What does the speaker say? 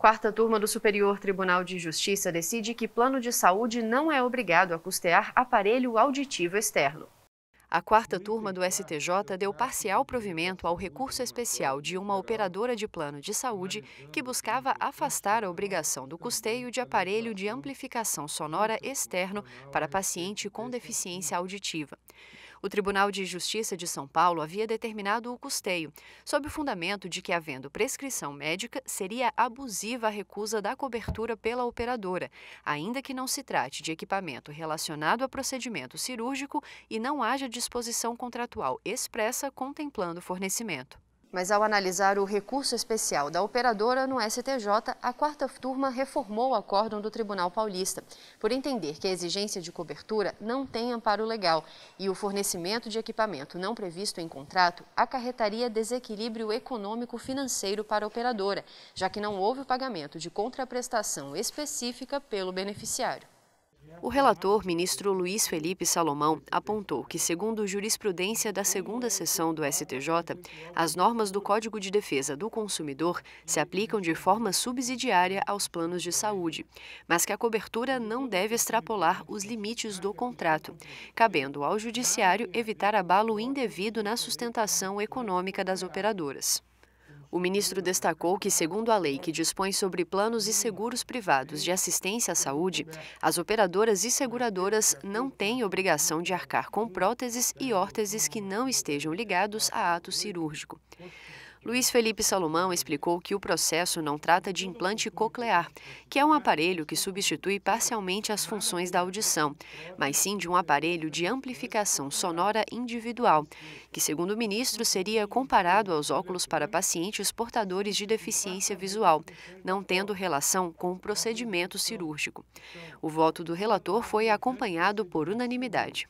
Quarta turma do Superior Tribunal de Justiça decide que plano de saúde não é obrigado a custear aparelho auditivo externo. A quarta turma do STJ deu parcial provimento ao recurso especial de uma operadora de plano de saúde que buscava afastar a obrigação do custeio de aparelho de amplificação sonora externo para paciente com deficiência auditiva o Tribunal de Justiça de São Paulo havia determinado o custeio, sob o fundamento de que, havendo prescrição médica, seria abusiva a recusa da cobertura pela operadora, ainda que não se trate de equipamento relacionado a procedimento cirúrgico e não haja disposição contratual expressa contemplando o fornecimento. Mas ao analisar o recurso especial da operadora no STJ, a quarta turma reformou o acórdão do Tribunal Paulista, por entender que a exigência de cobertura não tem amparo legal e o fornecimento de equipamento não previsto em contrato acarretaria desequilíbrio econômico financeiro para a operadora, já que não houve o pagamento de contraprestação específica pelo beneficiário. O relator, ministro Luiz Felipe Salomão, apontou que, segundo jurisprudência da segunda sessão do STJ, as normas do Código de Defesa do Consumidor se aplicam de forma subsidiária aos planos de saúde, mas que a cobertura não deve extrapolar os limites do contrato, cabendo ao Judiciário evitar abalo indevido na sustentação econômica das operadoras. O ministro destacou que, segundo a lei que dispõe sobre planos e seguros privados de assistência à saúde, as operadoras e seguradoras não têm obrigação de arcar com próteses e órteses que não estejam ligados a ato cirúrgico. Luiz Felipe Salomão explicou que o processo não trata de implante coclear, que é um aparelho que substitui parcialmente as funções da audição, mas sim de um aparelho de amplificação sonora individual, que, segundo o ministro, seria comparado aos óculos para pacientes portadores de deficiência visual, não tendo relação com o procedimento cirúrgico. O voto do relator foi acompanhado por unanimidade.